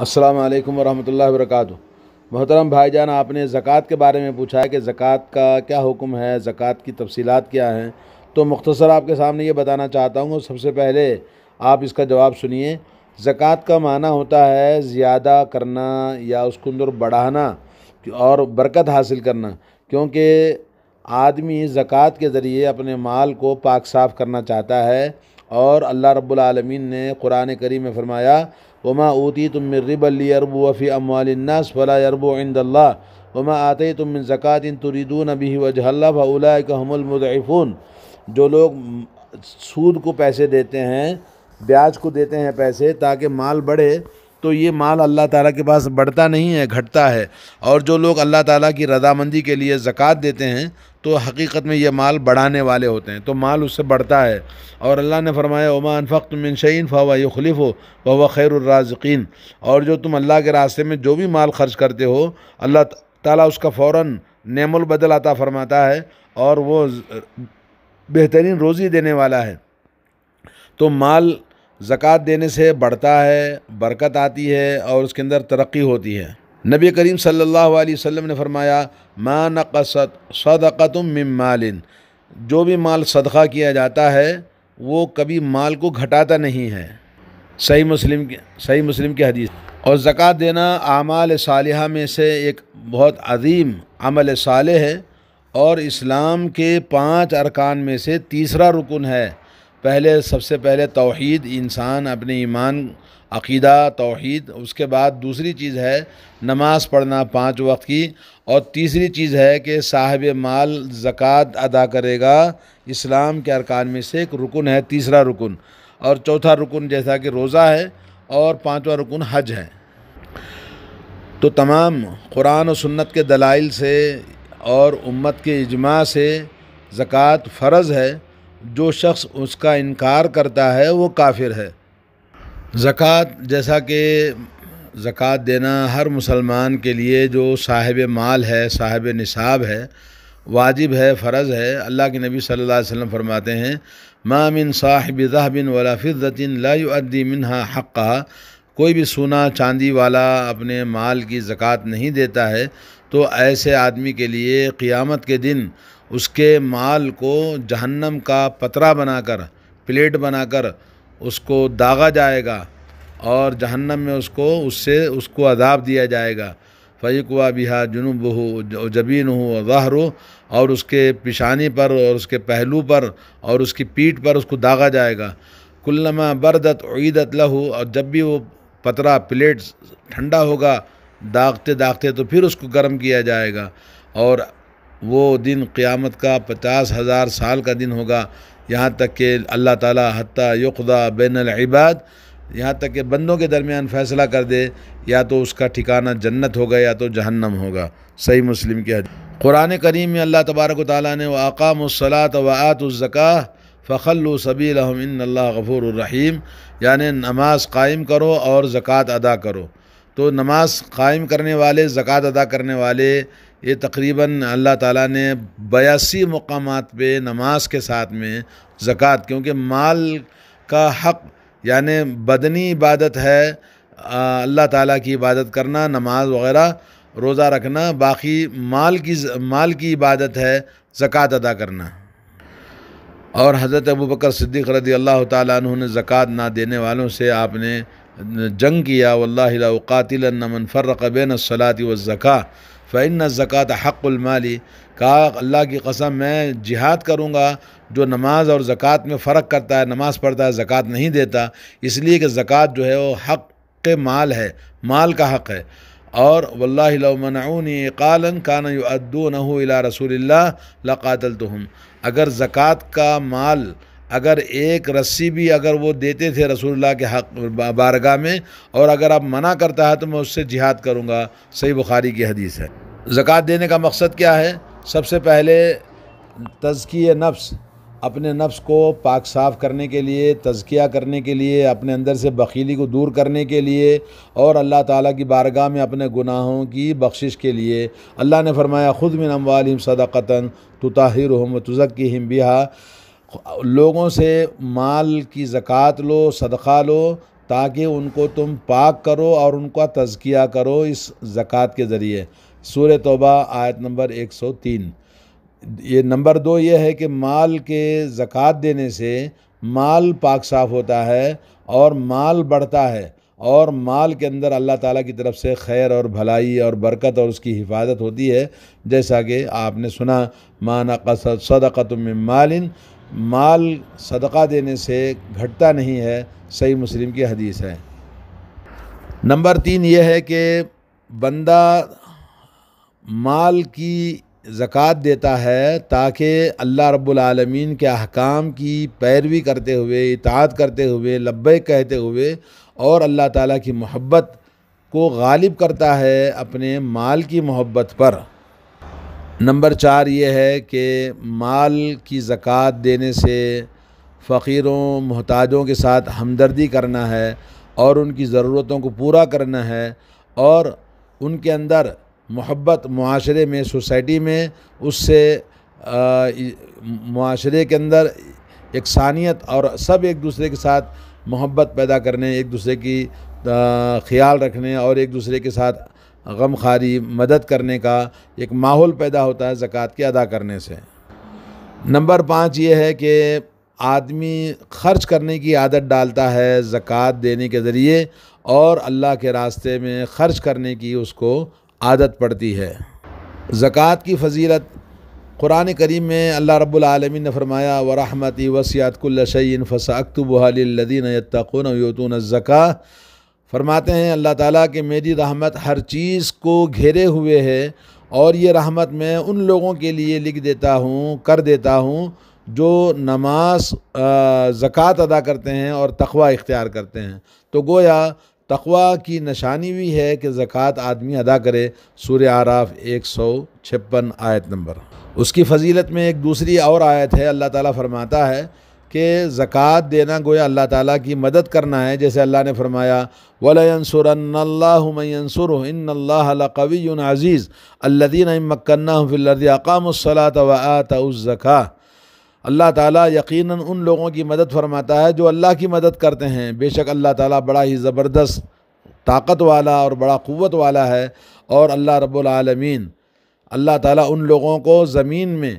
अस्सलाम वालेकुम वरहमतुल्लाहि वबरकातुहू मोहतरम भाईजान आपने ज़क़़त के बारे में पूछा है कि ज़क़़त का क्या हुक्म है ज़क़़त की तफसीलात क्या हैं तो मुख्तसर आपके सामने ये बताना चाहता हूँ सबसे पहले आप इसका जवाब सुनिए ज़क़़त का माना होता है ज़्यादा करना या उसको अंदर बढ़ाना और बरकत हासिल करना क्योंकि आदमी ज़क़़त के ज़रिए अपने माल को पाक साफ़ करना चाहता है और अल्लाह रब्बुल ने कुरान करीम में फ़रमाया वमा ऊती तुम मिन रिबलियरब वफ़ी अमवालन्नास फ़ला यरब इंदल्ला वमा आते तुम मिन ज़क़़त इन तुरीदून भी वजहल्ला फ़ला हमलमज़फ़ून जो लोग सूद को पैसे देते हैं ब्याज को देते हैं पैसे ताकि माल बढ़े तो ये माल अल्लाह ताला के पास बढ़ता नहीं है घटता है और जो लोग अल्लाह ताला की रजामंदी के लिए ज़क़़त देते हैं तो हकीकत में ये माल बढ़ाने वाले होते हैं तो माल उससे बढ़ता है और अल्लाह ने फरमाया उमा अनफ़त मिन शैन फ़वा खलीफ़ हो वह खैरराज़ीन और जो तुम अल्लाह के रास्ते में जो भी माल खर्च करते हो अल्लाह ताला उसका फ़ौर बदल आता फ़रमाता है और वो बेहतरीन रोज़ी देने वाला है तो माल ज़क़़त देने से बढ़ता है बरकत आती है और उसके अंदर तरक्की होती है नबी करीम सल्लल्लाहु अलैहि वसल्लम ने फरमाया मा नक़सत सदक़तुम मिम मालिन जो भी माल सदका किया जाता है वो कभी माल को घटाता नहीं है सही मुस्लिम की सही मुस्लिम की हदीस और ज़क़़त देना आमाल सालिहा में से एक बहुत अजीम अमल साल है और इस्लाम के पांच अरकान में से तीसरा रुकन है पहले सबसे पहले तोहद इंसान अपने ईमान अकीदा तोहद उसके बाद दूसरी चीज़ है नमाज़ पढ़ना पाँच वक्त की और तीसरी चीज़ है कि साहब माल ज़क़़त अदा करेगा इस्लाम के अरकान में से एक रुकन है तीसरा रुकन और चौथा रुकन जैसा कि रोज़ा है और पाँचवा रुकन हज है तो तमाम कुरान और सुन्नत के दलाइल से और उम्मत के इजमा से ज़क़़त फ़र्ज़ है जो शख्स उसका इनकार करता है वो काफिर है ज़क़़त जैसा कि ज़क़़त देना हर मुसलमान के लिए जो साहिब माल है साहिब निसाब है वाजिब है फ़र्ज़ है अल्लाह के नबी सल्लल्लाहु अलैहि वसल्लम फरमाते हैं मामिन साहिब जहबिन वाला फ़िज़तिन लायुद्दी मिनहा हक़ कोई भी सोना चांदी वाला अपने माल की ज़क़़त नहीं देता है तो ऐसे आदमी के लिए क़ियामत के दिन उसके माल को जहन्नम का पतरा बनाकर प्लेट बनाकर उसको दागा जाएगा और जहन्नम में उसको उससे उसको अदाब दिया जाएगा फ़ैकवा बिहा जुनूब हो जबीन हो ज़ाहर हो और उसके पिशानी पर और उसके पहलू पर और उसकी पीठ पर उसको दागा जाएगा कुल्लमा बरदत ईदत लहू और जब भी वो पतरा प्लेट ठंडा होगा दागते दागते तो फिर उसको गर्म किया जाएगा और वो दिन क़्यामत का पचास हज़ार साल का दिन होगा यहाँ तक कि अल्लाह ताला हत्ता युदा बैन इबाद यहाँ तक कि बंदों के दरमियान फ़ैसला कर दे या तो उसका ठिकाना जन्नत होगा या तो जहन्नम होगा सही मुस्लिम के कुरान करीम में अल्लाह तबारक ताली ने वाकामसलात वातज़क़ा फ़खल सबील इन गफ़ूर रहीम यानि नमाज कायम करो और ज़क़़त अदा करो तो नमाज़ कायम करने वाले ज़क़़त अदा करने वाले ये तकरीबन अल्लाह ताला ने बयासी मकाम पे नमाज के साथ में ज़क़़त क्योंकि माल का हक़ यानि बदनी इबादत है अल्लाह ताला की इबादत करना नमाज वगैरह रोज़ा रखना बाकी माल की माल की इबादत है ज़क़़त अदा करना और हज़रत अबू बकर सिद्दीक़ रदी अल्लाह ताली ने ज़क़़त ना देने वालों से आपने जंग किया वल्लाकातिलमन फ़र्रक़ बैन सलात व ज़क़ा फ़ैन ज़क़़त हक़ुलमाली का अल्लाह की कसम मैं जिहाद करूँगा जो नमाज और ज़क़़त में फ़र्क करता है नमाज पढ़ता है ज़क़़त नहीं देता इसलिए कि ज़क़़त जो है वो हक़ के माल है माल का हक़ है और वल्लामनऊनी कालन कान अद्दू नहू रसूल लक़ातल अगर ज़क़़त का माल अगर एक रस्सी भी अगर वो देते थे रसूलुल्लाह के हक बारगाह में और अगर आप मना करता है तो मैं उससे जिहाद करूँगा सही बुखारी की हदीस है ज़क़़त देने का मकसद क्या है सबसे पहले तज़किय नफ्स अपने नफ्स को पाक साफ़ करने के लिए तज़किया करने के लिए अपने अंदर से बखीली को दूर करने के लिए और अल्लाह ताला की बारगाह में अपने गुनाहों की बख्शिश के लिए अल्लाह ने फरमाया ख़ुद मिन नमवालिम सदाक़ता तो ताहिर हम तुज़क़ी हम बिहा लोगों से माल की ज़क़़त लो सदक़ा लो ताकि उनको तुम पाक करो और उनका तज़किया करो इस ज़क़़त के ज़रिए सूर तोबा आयत नंबर 103 ये नंबर दो ये है कि माल के ज़क़़त देने से माल पाक साफ होता है और माल बढ़ता है और माल के अंदर अल्लाह ताला की तरफ से खैर और भलाई और बरकत और उसकी हिफाजत होती है जैसा कि आपने सुना माना कसद सदक़त मालिन माल सदका देने से घटता नहीं है सही मुस्लिम की हदीस है नंबर तीन ये है कि बंदा माल की ज़क़़त देता है ताकि अल्लाह रब्बुल आलमीन के अहकाम की पैरवी करते हुए इतात करते हुए लब्बे कहते हुए और अल्लाह ताला की मोहब्बत को गालिब करता है अपने माल की मोहब्बत पर नंबर चार ये है कि माल की ज़क़़त देने से फ़कीरों मोहताजों के साथ हमदर्दी करना है और उनकी ज़रूरतों को पूरा करना है और उनके अंदर मोहब्बत माशरे में सोसाइटी में उससे माशरे के अंदर एकसानियत और सब एक दूसरे के साथ मोहब्बत पैदा करने एक दूसरे की ख्याल रखने और एक दूसरे के साथ गम खारी मदद करने का एक माहौल पैदा होता है ज़क़़त के अदा करने से नंबर पाँच ये है कि आदमी ख़र्च करने की आदत डालता है ज़क़़त देने के ज़रिए और अल्लाह के रास्ते में ख़र्च करने की उसको आदत पड़ती है ज़क़़त की फजीलत क़ुरान करीम में अल्लाह रब्बुल आलमीन ने फरमाया व रहमती वसियातकुल्लशैन फ़सा अकतुबहालदीन यतून यूतून ज़क़ा फरमाते हैं अल्लाह ताला कि मेरी रहमत हर चीज़ को घेरे हुए है और ये रहमत मैं उन लोगों के लिए लिख देता हूँ कर देता हूँ जो नमाज ज़क़़त अदा करते हैं और तखवा इख्तियार करते हैं तो गोया तखवा की निशानी भी है कि ज़क़़त आदमी अदा करे सूर्य आराफ एक सौ छप्पन आयत नंबर उसकी फजीलत में एक दूसरी और आयत है अल्लाह ताला फरमाता है कि ज़क़़त देना गोया अल्लाह ताली की मदद करना है जैसे अल्लाह ने फरमाया वलासुरसुर इनकवी अज़ीज़ अल्लादीन मक्ना फ़िल्द अकामसलात अल्लाह ताली यकीन उन लोगों की मदद फरमाता है जो अल्लाह की मदद करते हैं बेशक अल्लाह ताला बड़ा ही ज़बरदस्त ताकत वाला और बड़ा क़वत वाला है और अल्लाह रब्बुल रबालमीन अल्लाह ताली उन लोगों को ज़मीन में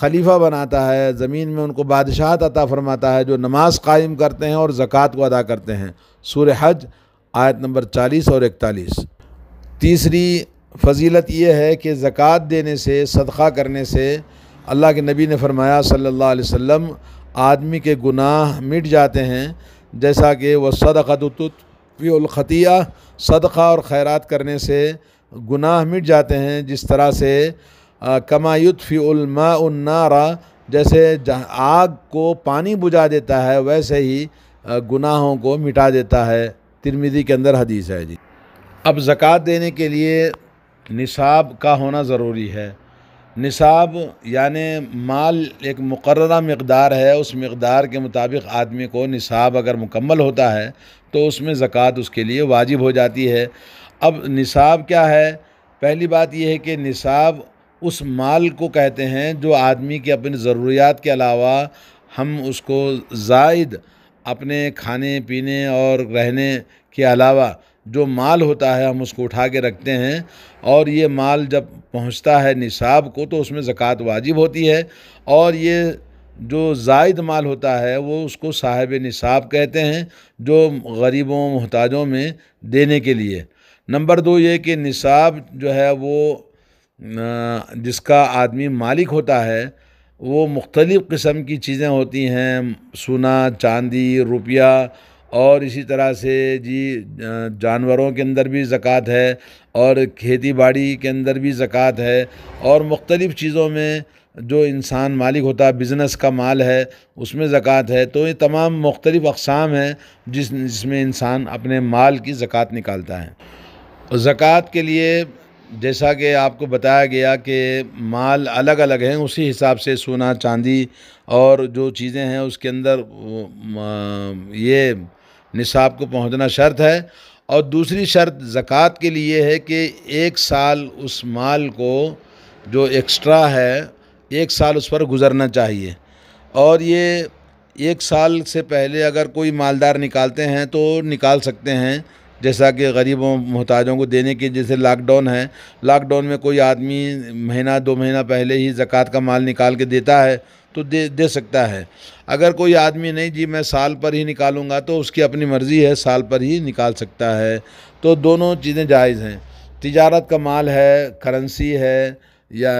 खलीफा बनाता है ज़मीन में उनको बादशाह अता फरमाता है जो नमाज कायम करते हैं और ज़क़़त को अदा करते हैं सूर हज आयत नंबर चालीस और इकतालीस तीसरी फजीलत यह है कि ज़क़़त देने से सदक़ा करने से अल्लाह के नबी ने फरमाया सल्ला वम आदमी के गुनाह मिट जाते हैं जैसा कि वह सदक़तुतफ़ीलख़तिया सदक़ा और खैरात करने से गुनाह मिट जाते हैं जिस तरह से कमायुतफ़ीमारा जैसे आग को पानी बुझा देता है वैसे ही गुनाहों को मिटा देता है तिरमिदी के अंदर हदीस है जी अब ज़क़़त देने के लिए निसाब का होना ज़रूरी है निसाब यानि माल एक मुकर मकदार है उस मकदार के मुताबिक आदमी को निसाब अगर मुकम्मल होता है तो उसमें ज़क़़त उसके लिए वाजिब हो जाती है अब निसाब क्या है पहली बात यह है कि निसाब उस माल को कहते हैं जो आदमी की अपनी ज़रूरियात के अलावा हम उसको जायद अपने खाने पीने और रहने के अलावा जो माल होता है हम उसको उठा के रखते हैं और ये माल जब पहुंचता है निसाब को तो उसमें ज़क़़त वाजिब होती है और ये जो जायद माल होता है वो उसको साहिब निसाब कहते हैं जो गरीबों मोहताजों में देने के लिए नंबर दो ये कि निसाब जो है वो जिसका आदमी मालिक होता है वो मुख्तलिफ़ किस्म की चीज़ें होती हैं सोना चांदी रुपया और इसी तरह से जी जानवरों के अंदर भी ज़क़़त है और खेती बाड़ी के अंदर भी ज़क़़त है और मुख्तलिफ़ चीज़ों में जो इंसान मालिक होता है बिज़नेस का माल है उसमें ज़क़़त है तो ये तमाम मुख्तलिफ़ अकसाम हैं जिस जिसमें इंसान अपने माल की ज़क़़त निकालता है ज़क़़त के लिए जैसा कि आपको बताया गया कि माल अलग अलग हैं उसी हिसाब से सोना चांदी और जो चीज़ें हैं उसके अंदर ये निसाब को पहुंचना शर्त है और दूसरी शर्त ज़क़़त के लिए है कि एक साल उस माल को जो एक्स्ट्रा है एक साल उस पर गुज़रना चाहिए और ये एक साल से पहले अगर कोई मालदार निकालते हैं तो निकाल सकते हैं जैसा कि गरीबों मोहताजों को देने की जैसे लॉकडाउन है लॉकडाउन में कोई आदमी महीना दो महीना पहले ही ज़क़़त का माल निकाल के देता है तो दे दे सकता है अगर कोई आदमी नहीं जी मैं साल पर ही निकालूंगा तो उसकी अपनी मर्ज़ी है साल पर ही निकाल सकता है तो दोनों चीज़ें जायज़ हैं तजारत का माल है करेंसी है या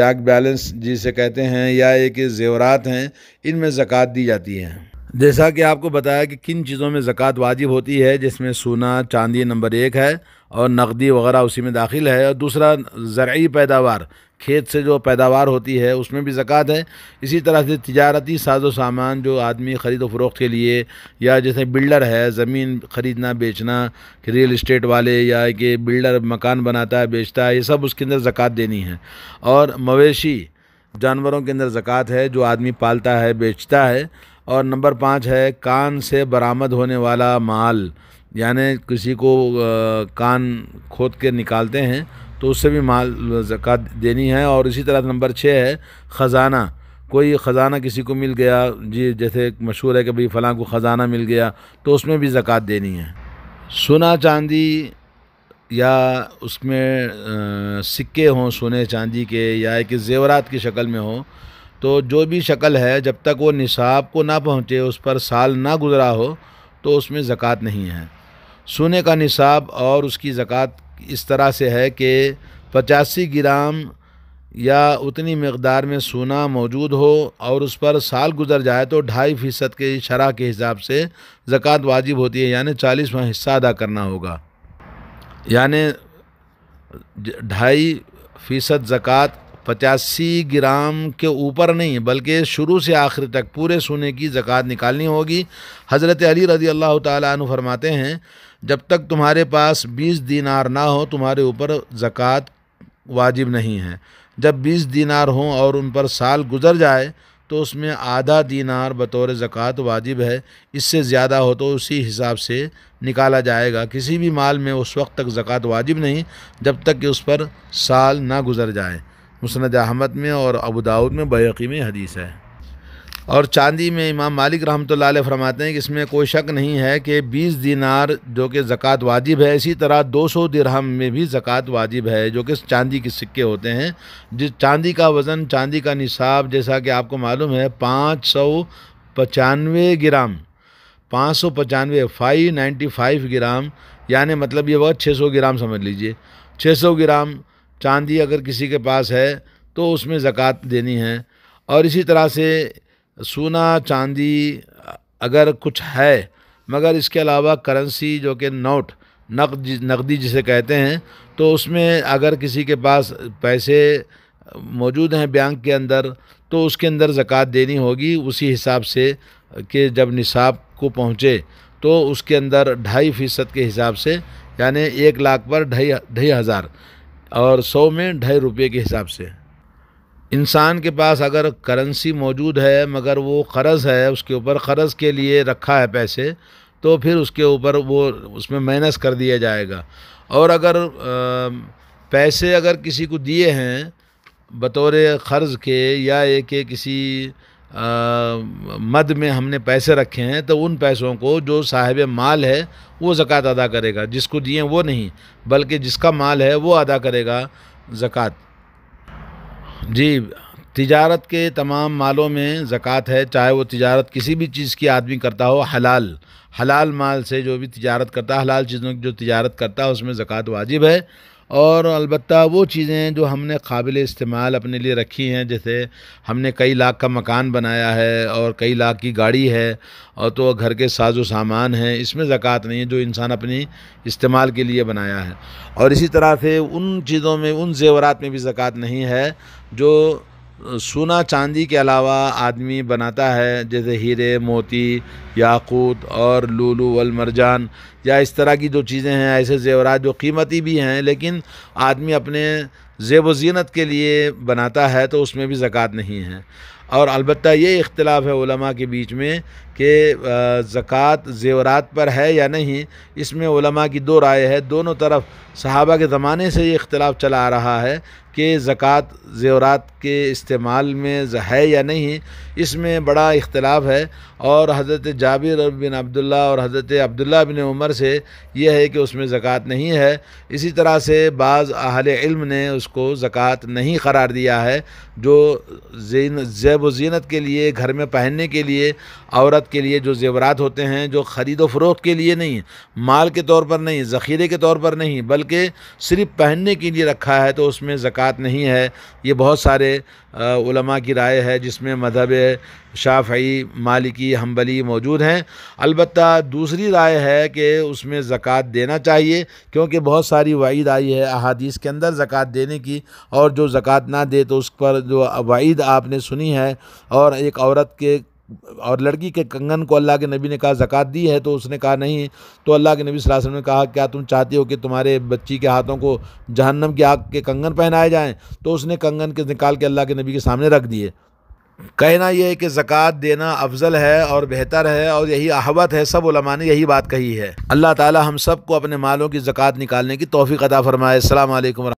बैंक बैलेंस जिसे कहते हैं या एक जेवरात हैं इनमें ज़क़़त दी जाती है जैसा कि आपको बताया कि किन चीज़ों में ज़क़़त वाजिब होती है जिसमें सोना चांदी नंबर एक है और नकदी वगैरह उसी में दाखिल है और दूसरा ज़रूरी पैदावार खेत से जो पैदावार होती है उसमें भी ज़क़़त है इसी तरह से तजारती साजो सामान जो आदमी ख़रीद व फरोख्त के लिए या जैसे बिल्डर है ज़मीन ख़रीदना बेचना रियल इस्टेट वाले या कि बिल्डर मकान बनाता है बेचता है ये सब उसके अंदर ज़क़़त देनी है और मवेशी जानवरों के अंदर ज़क़़त है जो आदमी पालता है बेचता है और नंबर पाँच है कान से बरामद होने वाला माल यानी किसी को कान खोद के निकालते हैं तो उससे भी माल जक़ात देनी है और इसी तरह नंबर छः है ख़जाना कोई ख़जाना किसी को मिल गया जी जैसे मशहूर है कि भाई फ़लाँ को ख़जाना मिल गया तो उसमें भी ज़क़़त देनी है सोना चांदी या उसमें सिक्के हों सोने चांदी के या एक जेवरात की शक्ल में हों तो जो भी शक्ल है जब तक वो निसाब को ना पहुँचे उस पर साल ना गुजरा हो तो उसमें ज़क़़त नहीं है सोने का निसाब और उसकी ज़क़़त इस तरह से है कि पचासी ग्राम या उतनी मकदार में सोना मौजूद हो और उस पर साल गुजर जाए तो ढाई फ़ीसद के शरह के हिसाब से ज़क़़त वाजिब होती है यानी चालीसवा हिस्सा अदा करना होगा यानि ढाई फ़ीसद ज़क़़त पचासी ग्राम के ऊपर नहीं बल्कि शुरू से आखिर तक पूरे सोने की ज़क़़त निकालनी होगी हज़रत अली रज़ी अल्लाह तु फरमाते हैं जब तक तुम्हारे पास बीस दिनार ना हो तुम्हारे ऊपर ज़क़़त वाजिब नहीं है जब बीस दिनार हों और उन पर साल गुजर जाए तो उसमें आधा दिनार बतौर ज़क़़त वाजिब है इससे ज़्यादा हो तो उसी हिसाब से निकाला जाएगा किसी भी माल में उस वक्त तक ज़क़़त वाजिब नहीं जब तक कि उस पर साल ना गुजर जाए मुसनद अहमद में और अबू दाऊद में बैकी में हदीस है और चांदी में इमाम मालिक रहमत ला फरमाते हैं कि इसमें कोई शक नहीं है कि बीस दिनार जो कि ज़क़़त वाजिब है इसी तरह दो सौ दिरहम में भी ज़क़़त वाजिब है जो कि चांदी के सिक्के होते हैं जिस चांदी का वज़न चांदी का निसाब जैसा कि आपको मालूम है पाँच सौ पचानवे ग्राम पाँच सौ पचानवे फाइव नाइन्टी फाइव ग्राम यानि मतलब ये वह छः सौ ग्राम समझ लीजिए छः सौ ग्राम चांदी अगर किसी के पास है तो उसमें ज़क़़त देनी है और इसी तरह से सोना चांदी अगर कुछ है मगर इसके अलावा करेंसी जो कि नोट नकद नकदी जिसे कहते हैं तो उसमें अगर किसी के पास पैसे मौजूद हैं बैंक के अंदर तो उसके अंदर ज़क़़त देनी होगी उसी हिसाब से कि जब निसाब को पहुँचे तो उसके अंदर ढाई फ़ीसद के हिसाब से यानी एक लाख पर ढाई ढाई हज़ार और सौ में ढाई रुपये के हिसाब से इंसान के पास अगर करेंसी मौजूद है मगर वो कर्ज़ है उसके ऊपर कर्ज़ के लिए रखा है पैसे तो फिर उसके ऊपर वो उसमें माइनस कर दिया जाएगा और अगर पैसे अगर किसी को दिए हैं बतौर क़र्ज़ के या एक किसी मद में हमने पैसे रखे हैं तो उन पैसों को जो साहिब माल है वो ज़क़़त अदा करेगा जिसको दिए वो नहीं बल्कि जिसका माल है वो अदा करेगा ज़क़़त जी तिजारत के तमाम मालों में ज़क़़त है चाहे वो तिजारत किसी भी चीज़ की आदमी करता हो हलाल हलाल माल से जो भी तिजारत करता है हलाल चीज़ों की जो तिजारत करता है उसमें ज़क़़त वाजिब है और अलबत् वो चीज़ें जो हमने काबिल इस्तेमाल अपने लिए रखी हैं जैसे हमने कई लाख का मकान बनाया है और कई लाख की गाड़ी है और तो घर के साजो सामान हैं इसमें ज़क़़त नहीं है जो इंसान अपनी इस्तेमाल के लिए बनाया है और इसी तरह से उन चीज़ों में उन जेवरात में भी ज़क़़त नहीं है जो सोना चांदी के अलावा आदमी बनाता है जैसे हीरे मोती याकूत और लूलू वल मरजान या इस तरह की जो चीज़ें हैं ऐसे जेवरात जो कीमती भी हैं लेकिन आदमी अपने जेब जीनत के लिए बनाता है तो उसमें भी ज़क़़त नहीं है और अलबत् ये इख्तलाफ है के बीच में कि ज़क़़त जेवरात पर है या नहीं इसमें की दो राय है दोनों तरफ सहाबा के ज़माने से ये इख्तलाफ चला आ रहा है कि ज़क़़त ज़ेवरात के इस्तेमाल में है या नहीं इसमें बड़ा इख्तलाफ है और हज़रत जाबिर बिन अब्दुल्ला और हज़रत अब्दुल्ला बिन उमर से यह है कि उसमें ज़क़़त नहीं है इसी तरह से बाज़ अहल इल्म ने उसको ज़क़़त नहीं करार दिया है जो जीन जैब जीनत के लिए घर में पहनने के लिए औरत के लिए जो जेवरात होते हैं जो ख़रीद व फ़रोख के लिए नहीं माल के तौर पर नहीं ज़ख़ीरे के तौर पर नहीं बल्कि सिर्फ पहनने के लिए रखा है तो उसमें ज़क़़त नहीं है ये बहुत सारे आ, की राय है जिसमें मदहब शाफी मालिकी हम्बली मौजूद हैं अलबत् दूसरी राय है कि उसमें ज़क़़त देना चाहिए क्योंकि बहुत सारी वाइद आई है अहादीस के अंदर ज़क़़त देने की और जो ज़क़़त ना दे तो उस पर जो वाइद आपने सुनी है और एक औरत के और लड़की के कंगन को अल्लाह के नबी ने कहा ज़क़़त दी है तो उसने कहा नहीं तो अल्लाह के नबी वसल्लम ने कहा क्या तुम चाहते हो कि तुम्हारे बच्ची के हाथों को जहन्नम की आग के कंगन पहनाए जाएं तो उसने कंगन के निकाल के अल्लाह के नबी के सामने रख दिए कहना यह है कि ज़क़़त देना अफजल है और बेहतर है और यही अहबत है सब उलमा ने यही बात कही है अल्लाह ताला हम सबको अपने मालों की ज़क़़त निकालने की तोफ़ी अदा फ़रमाए अल्लाम